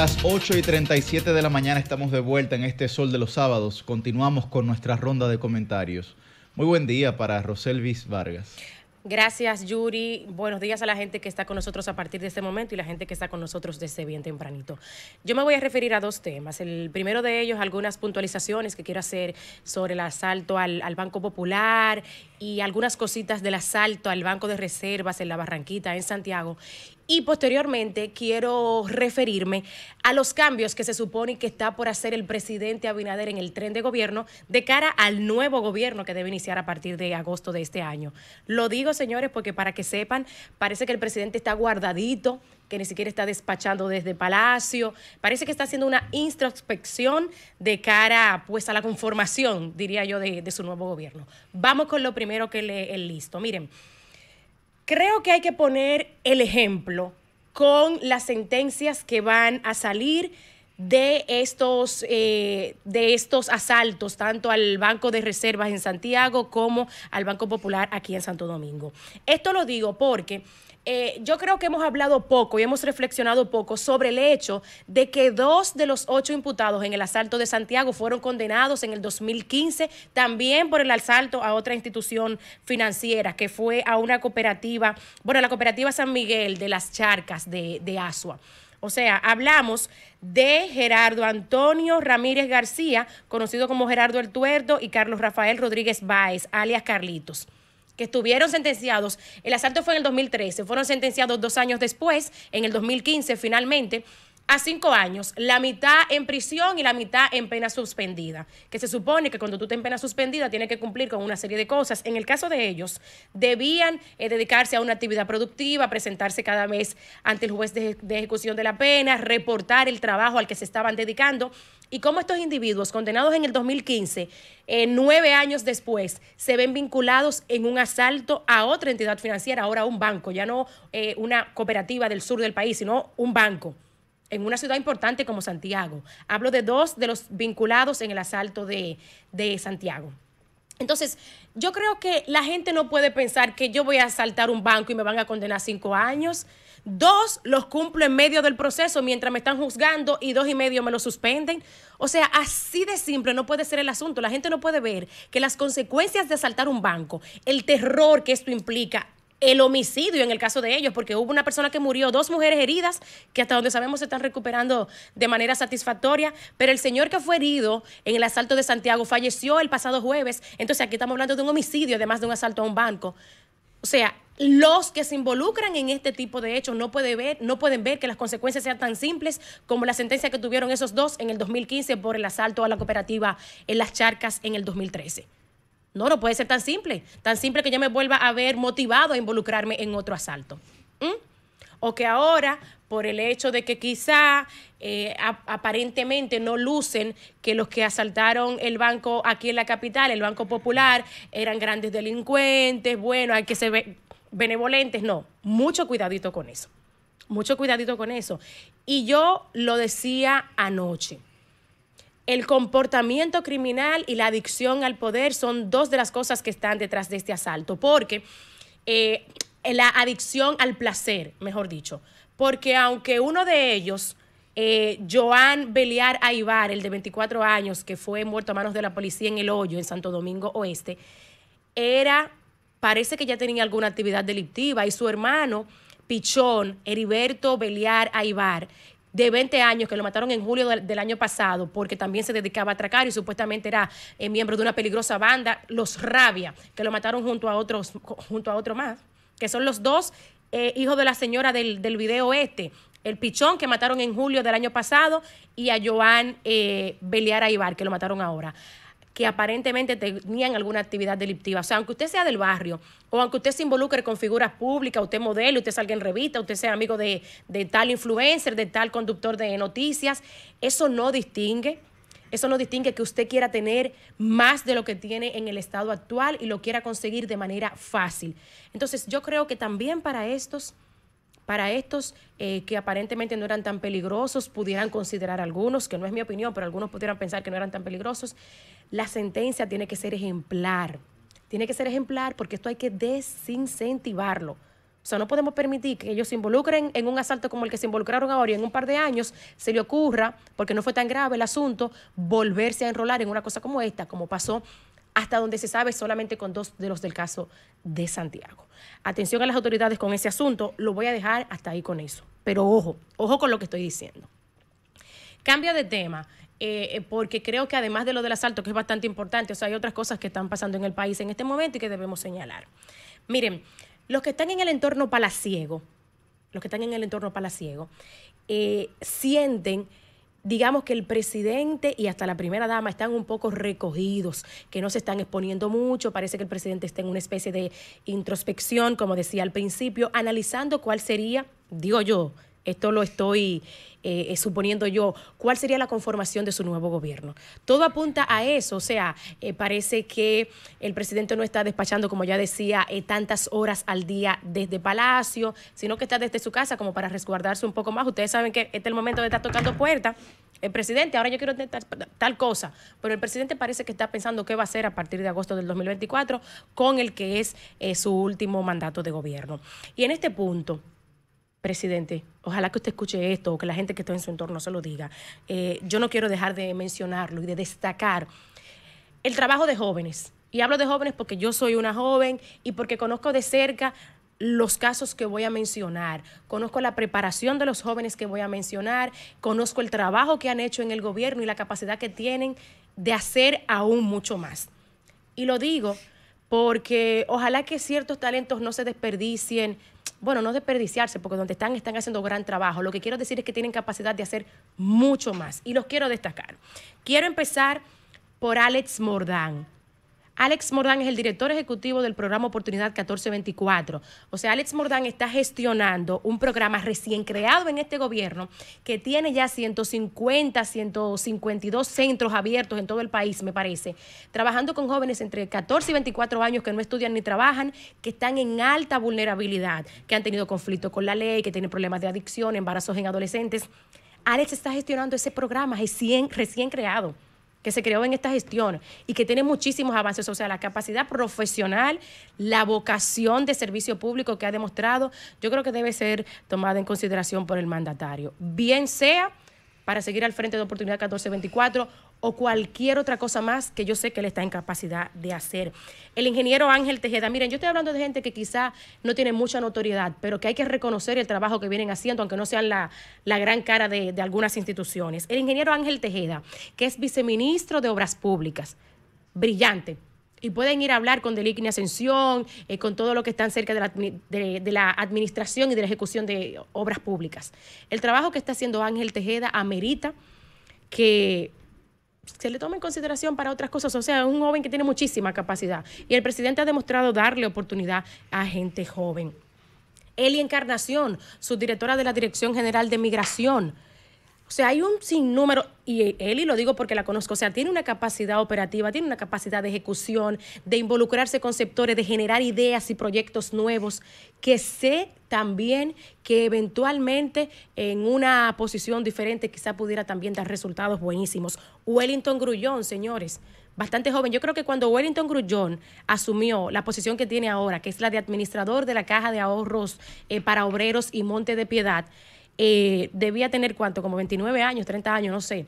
Las 8 y 37 de la mañana estamos de vuelta en este Sol de los Sábados. Continuamos con nuestra ronda de comentarios. Muy buen día para Roselvis Vargas. Gracias, Yuri. Buenos días a la gente que está con nosotros a partir de este momento y la gente que está con nosotros desde bien tempranito. Yo me voy a referir a dos temas. El primero de ellos, algunas puntualizaciones que quiero hacer sobre el asalto al Banco Popular y algunas cositas del asalto al Banco de Reservas en la Barranquita, en Santiago. Y posteriormente quiero referirme a los cambios que se supone que está por hacer el presidente Abinader en el tren de gobierno de cara al nuevo gobierno que debe iniciar a partir de agosto de este año. Lo digo, señores, porque para que sepan, parece que el presidente está guardadito que ni siquiera está despachando desde Palacio. Parece que está haciendo una introspección de cara pues, a la conformación, diría yo, de, su nuevo gobierno. Vamos con lo primero que le el listo. Miren, creo que hay que poner el ejemplo con las sentencias que van a salir de estos, eh, de estos asaltos, tanto al Banco de Reservas en Santiago como al Banco Popular aquí en Santo Domingo. Esto lo digo porque eh, yo creo que hemos hablado poco y hemos reflexionado poco sobre el hecho de que dos de los ocho imputados en el asalto de Santiago fueron condenados en el 2015 también por el asalto a otra institución financiera, que fue a una cooperativa, bueno, la cooperativa San Miguel de las Charcas de, de Asua. O sea, hablamos de Gerardo Antonio Ramírez García, conocido como Gerardo el Tuerto, y Carlos Rafael Rodríguez Báez, alias Carlitos que estuvieron sentenciados, el asalto fue en el 2013, fueron sentenciados dos años después, en el 2015 finalmente, a cinco años, la mitad en prisión y la mitad en pena suspendida, que se supone que cuando tú estás en pena suspendida tienes que cumplir con una serie de cosas. En el caso de ellos, debían eh, dedicarse a una actividad productiva, presentarse cada mes ante el juez de, ejecución de la pena, reportar el trabajo al que se estaban dedicando y cómo estos individuos condenados en el 2015, eh, nueve años después, se ven vinculados en un asalto a otra entidad financiera, ahora un banco, ya no eh, una cooperativa del sur del país, sino un banco en una ciudad importante como Santiago. Hablo de dos de los vinculados en el asalto de, de Santiago. Entonces, yo creo que la gente no puede pensar que yo voy a asaltar un banco y me van a condenar cinco años. Dos, los cumplo en medio del proceso mientras me están juzgando y dos y medio me lo suspenden. O sea, así de simple no puede ser el asunto. La gente no puede ver que las consecuencias de asaltar un banco, el terror que esto implica, el homicidio en el caso de ellos, porque hubo una persona que murió, dos mujeres heridas, que hasta donde sabemos se están recuperando de manera satisfactoria, pero el señor que fue herido en el asalto de Santiago falleció el pasado jueves, entonces aquí estamos hablando de un homicidio, además de un asalto a un banco. O sea, los que se involucran en este tipo de hechos no, puede ver, no pueden ver que las consecuencias sean tan simples como la sentencia que tuvieron esos dos en el 2015 por el asalto a la cooperativa en las charcas en el 2013. No, no puede ser tan simple. Tan simple que yo me vuelva a ver motivado a involucrarme en otro asalto. ¿Mm? O que ahora, por el hecho de que quizá eh, aparentemente no lucen que los que asaltaron el banco aquí en la capital, el Banco Popular, eran grandes delincuentes, bueno, hay que ser benevolentes. No, mucho cuidadito con eso. Mucho cuidadito con eso. Y yo lo decía anoche el comportamiento criminal y la adicción al poder son dos de las cosas que están detrás de este asalto, porque eh, la adicción al placer, mejor dicho, porque aunque uno de ellos, eh, Joan Beliar Aibar, el de 24 años, que fue muerto a manos de la policía en El Hoyo, en Santo Domingo Oeste, era, parece que ya tenía alguna actividad delictiva, y su hermano, Pichón, Heriberto Beliar Aibar, de 20 años que lo mataron en julio del, año pasado porque también se dedicaba a atracar y supuestamente era eh, miembro de una peligrosa banda, los Rabia, que lo mataron junto a otros junto a otro más, que son los dos eh, hijos de la señora del, video este, el Pichón que mataron en julio del año pasado y a Joan eh, Beliara Ibar que lo mataron ahora que aparentemente tenían alguna actividad delictiva. O sea, aunque usted sea del barrio o aunque usted se involucre con figuras públicas, usted modelo, usted salga en revista, usted sea amigo de, de tal influencer, de tal conductor de noticias, eso no distingue. Eso no distingue que usted quiera tener más de lo que tiene en el estado actual y lo quiera conseguir de manera fácil. Entonces yo creo que también para estos para estos eh, que aparentemente no eran tan peligrosos, pudieran considerar algunos, que no es mi opinión, pero algunos pudieran pensar que no eran tan peligrosos, la sentencia tiene que ser ejemplar. Tiene que ser ejemplar porque esto hay que desincentivarlo. O sea, no podemos permitir que ellos se involucren en un asalto como el que se involucraron ahora y en un par de años se le ocurra, porque no fue tan grave el asunto, volverse a enrolar en una cosa como esta, como pasó hasta donde se sabe solamente con dos de los del caso de Santiago. Atención a las autoridades con ese asunto, lo voy a dejar hasta ahí con eso. Pero ojo, ojo con lo que estoy diciendo. Cambia de tema, eh, eh, porque creo que además de lo del asalto, que es bastante importante, o sea, hay otras cosas que están pasando en el país en este momento y que debemos señalar. Miren, los que están en el entorno palaciego, los que están en el entorno palaciego, eh, sienten digamos que el presidente y hasta la primera dama están un poco recogidos, que no se están exponiendo mucho, parece que el presidente está en una especie de introspección, como decía al principio, analizando cuál sería, digo yo, esto lo estoy eh, suponiendo yo. ¿Cuál sería la conformación de su nuevo gobierno? Todo apunta a eso. O sea, eh, parece que el presidente no está despachando, como ya decía, eh, tantas horas al día desde Palacio, sino que está desde su casa como para resguardarse un poco más. Ustedes saben que este es el momento de estar tocando puertas el presidente, ahora yo quiero intentar tal cosa, pero el presidente parece que está pensando qué va a hacer a partir de agosto del 2024 con el que es su último mandato de gobierno. Y en este punto presidente, ojalá que usted escuche esto o que la gente que está en su entorno se lo diga. Eh, yo no quiero dejar de mencionarlo y de destacar el trabajo de jóvenes. Y hablo de jóvenes porque yo soy una joven y porque conozco de cerca los casos que voy a mencionar, conozco la preparación de los jóvenes que voy a mencionar, conozco el trabajo que han hecho en el gobierno y la capacidad que tienen de hacer aún mucho más. Y lo digo porque ojalá que ciertos talentos no se desperdicien, bueno, no desperdiciarse, porque donde están están haciendo gran trabajo. Lo que quiero decir es que tienen capacidad de hacer mucho más y los quiero destacar. Quiero empezar por Alex Mordán. Alex Mordán es el director ejecutivo del programa Oportunidad 1424. O sea, Alex Mordán está gestionando un programa recién creado en este gobierno que tiene ya 150, 152 centros abiertos en todo el país, me parece, trabajando con jóvenes entre 14 y 24 años que no estudian ni trabajan, que están en alta vulnerabilidad, que han tenido conflictos con la ley, que tienen problemas de adicción, embarazos en adolescentes. Alex está gestionando ese programa recién, recién creado que se creó en esta gestión y que tiene muchísimos avances, o sea, la capacidad profesional, la vocación de servicio público que ha demostrado, yo creo que debe ser tomada en consideración por el mandatario, bien sea para seguir al frente de Oportunidad 1424 o cualquier otra cosa más que yo sé que él está en capacidad de hacer. El ingeniero Ángel Tejeda, miren, yo estoy hablando de gente que quizá no tiene mucha notoriedad, pero que hay que reconocer el trabajo que vienen haciendo, aunque no sean la, gran cara de, algunas instituciones. El ingeniero Ángel Tejeda, que es viceministro de Obras Públicas, brillante, y pueden ir a hablar con Deligne Ascensión, eh, con todo lo que está cerca de la, de la, administración y de la ejecución de obras públicas. El trabajo que está haciendo Ángel Tejeda amerita que se le toma en consideración para otras cosas. O sea, es un joven que tiene muchísima capacidad y el presidente ha demostrado darle oportunidad a gente joven. Eli Encarnación, subdirectora de la Dirección General de Migración, o sea, hay un sinnúmero, y Eli eh, lo digo porque la conozco, o sea, tiene una capacidad operativa, tiene una capacidad de ejecución, de involucrarse con sectores, de generar ideas y proyectos nuevos, que sé también que eventualmente en una posición diferente quizá pudiera también dar resultados buenísimos. Wellington Grullón, señores, bastante joven. Yo creo que cuando Wellington Grullón asumió la posición que tiene ahora, que es la de administrador de la Caja de Ahorros eh, para Obreros y Monte de Piedad, eh, debía tener cuánto, como 29 años, 30 años, no sé.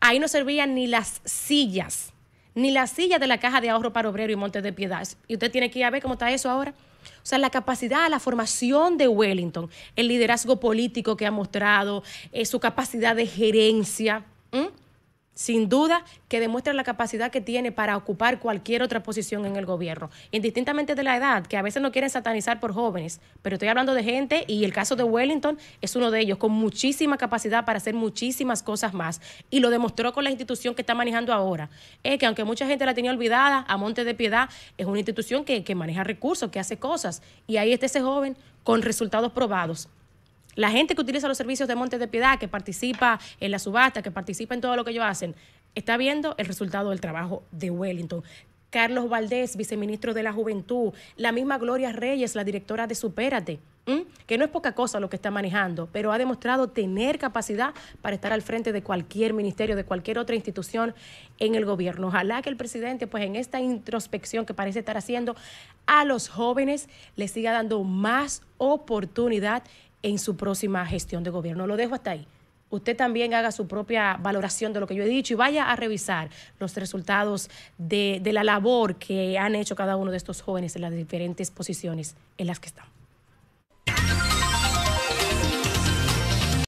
Ahí no servían ni las sillas, ni las sillas de la caja de ahorro para obrero y montes de piedad. Y usted tiene que ir a ver cómo está eso ahora. O sea, la capacidad, la formación de Wellington, el liderazgo político que ha mostrado, eh, su capacidad de gerencia sin duda que demuestra la capacidad que tiene para ocupar cualquier otra posición en el gobierno, indistintamente de la edad, que a veces no quieren satanizar por jóvenes, pero estoy hablando de gente y el caso de Wellington es uno de ellos, con muchísima capacidad para hacer muchísimas cosas más y lo demostró con la institución que está manejando ahora, es que aunque mucha gente la tenía olvidada, a Monte de Piedad es una institución que, que maneja recursos, que hace cosas y ahí está ese joven con resultados probados la gente que utiliza los servicios de Montes de Piedad, que participa en la subasta, que participa en todo lo que ellos hacen, está viendo el resultado del trabajo de Wellington. Carlos Valdés, viceministro de la Juventud, la misma Gloria Reyes, la directora de Supérate, que no es poca cosa lo que está manejando, pero ha demostrado tener capacidad para estar al frente de cualquier ministerio, de cualquier otra institución en el gobierno. Ojalá que el presidente, pues en esta introspección que parece estar haciendo, a los jóvenes les siga dando más oportunidad en su próxima gestión de gobierno. Lo dejo hasta ahí. Usted también haga su propia valoración de lo que yo he dicho y vaya a revisar los resultados de, de la labor que han hecho cada uno de estos jóvenes en las diferentes posiciones en las que están.